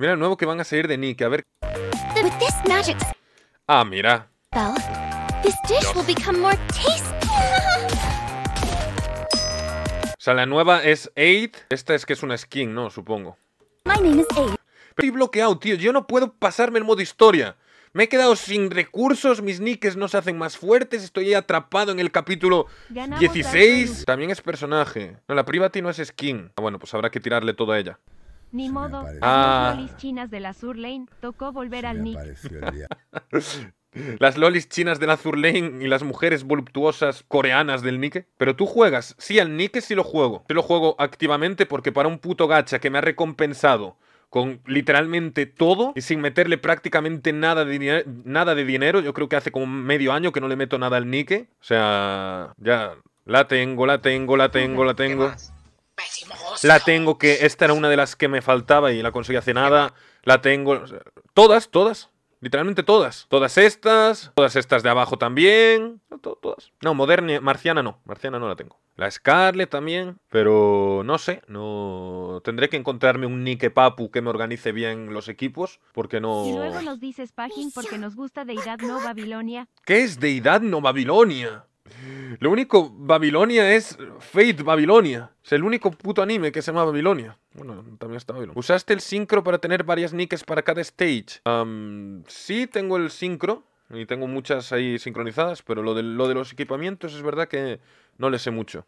Mira, el nuevo que van a salir de Nick, a ver. Ah, mira. O sea, la nueva es Aid. Esta es que es una skin, ¿no? Supongo. Pero estoy bloqueado, tío. Yo no puedo pasarme el modo historia. Me he quedado sin recursos, mis Nickes no se hacen más fuertes, estoy atrapado en el capítulo 16. También es personaje. No, la Privati no es skin. Ah, bueno, pues habrá que tirarle todo a ella. Ni modo, ah. las lolis chinas de la Sur Lane tocó volver al Nike. las lolis chinas de la Sur Lane y las mujeres voluptuosas coreanas del Nike. Pero tú juegas, sí, al Nike sí lo juego. te lo juego activamente porque para un puto gacha que me ha recompensado con literalmente todo y sin meterle prácticamente nada de, nada de dinero. Yo creo que hace como medio año que no le meto nada al Nike. O sea, ya la tengo, la tengo, la tengo, la tengo la tengo que. Esta era una de las que me faltaba y la conseguí hace nada. La tengo. Todas, todas. Literalmente todas. Todas estas. Todas estas de abajo también. Todas. No, moderna. Marciana no. Marciana no la tengo. La Scarlet también. Pero no sé. No. Tendré que encontrarme un Nike Papu que me organice bien los equipos. Porque no. Y luego nos dices Pagin porque nos gusta Deidad No Babilonia. ¿Qué es Deidad No Babilonia? Lo único, Babilonia es Fate Babilonia. Es el único puto anime que se llama Babilonia. Bueno, también está Babilonia. ¿Usaste el sincro para tener varias niques para cada stage? sí, tengo el sincro. Y tengo muchas ahí sincronizadas, pero lo de, lo de los equipamientos es verdad que no le sé mucho.